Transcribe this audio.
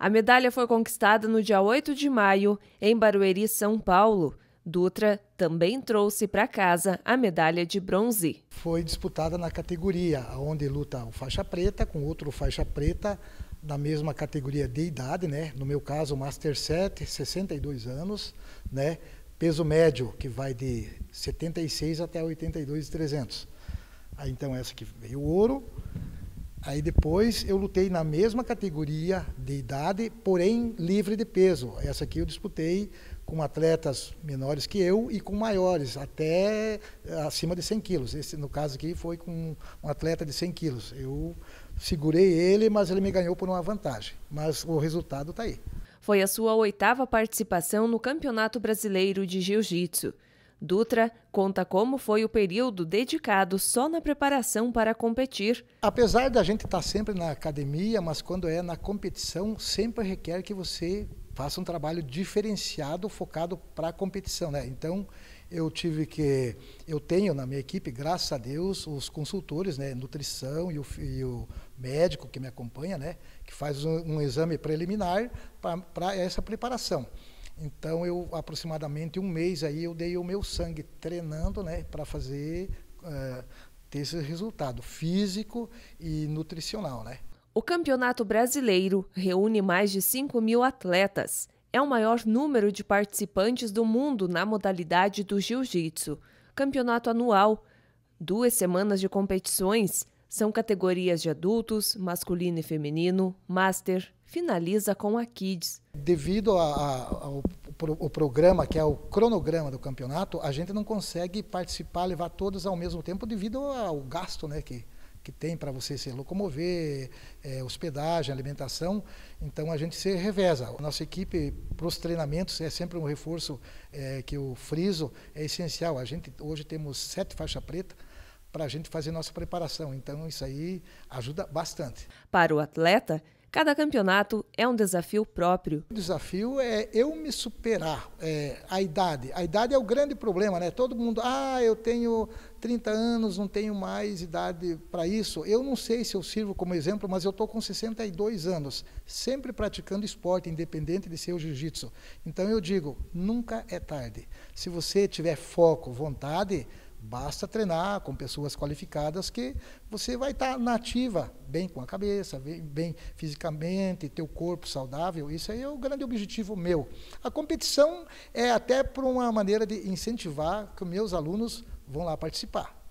A medalha foi conquistada no dia 8 de maio, em Barueri, São Paulo. Dutra também trouxe para casa a medalha de bronze. Foi disputada na categoria, onde luta o faixa preta com outro faixa preta da mesma categoria de idade, né? No meu caso, Master 7, 62 anos, né? Peso médio que vai de 76 até 82,300. Aí então essa que veio ouro, Aí depois eu lutei na mesma categoria de idade, porém livre de peso. Essa aqui eu disputei com atletas menores que eu e com maiores, até eh, acima de 100 quilos. Esse, no caso aqui foi com um atleta de 100 quilos. Eu segurei ele, mas ele me ganhou por uma vantagem. Mas o resultado está aí. Foi a sua oitava participação no Campeonato Brasileiro de Jiu-Jitsu. Dutra conta como foi o período dedicado só na preparação para competir. Apesar da gente estar tá sempre na academia, mas quando é na competição, sempre requer que você faça um trabalho diferenciado, focado para a competição, né? Então, eu tive que eu tenho na minha equipe, graças a Deus, os consultores, né, nutrição e o, e o médico que me acompanha, né, que faz um, um exame preliminar para essa preparação. Então eu aproximadamente um mês aí eu dei o meu sangue treinando, né, para fazer eh, ter esse resultado físico e nutricional, né? O Campeonato Brasileiro reúne mais de 5 mil atletas. É o maior número de participantes do mundo na modalidade do jiu-jitsu. Campeonato anual, duas semanas de competições, são categorias de adultos, masculino e feminino, master, finaliza com a Kids. Devido a, a, ao o programa, que é o cronograma do campeonato, a gente não consegue participar, levar todos ao mesmo tempo devido ao gasto né, que, que tem para você se locomover, é, hospedagem, alimentação. Então a gente se reveza. A nossa equipe para os treinamentos é sempre um reforço é, que eu friso, é essencial. A gente hoje temos sete faixas pretas para a gente fazer nossa preparação. Então, isso aí ajuda bastante. Para o atleta, cada campeonato é um desafio próprio. O desafio é eu me superar. É, a idade. A idade é o grande problema, né? Todo mundo, ah, eu tenho 30 anos, não tenho mais idade para isso. Eu não sei se eu sirvo como exemplo, mas eu estou com 62 anos, sempre praticando esporte, independente de ser o jiu-jitsu. Então eu digo, nunca é tarde. Se você tiver foco, vontade, Basta treinar com pessoas qualificadas que você vai estar tá nativa, bem com a cabeça, bem, bem fisicamente, teu corpo saudável. Isso aí é o grande objetivo meu. A competição é até por uma maneira de incentivar que meus alunos vão lá participar.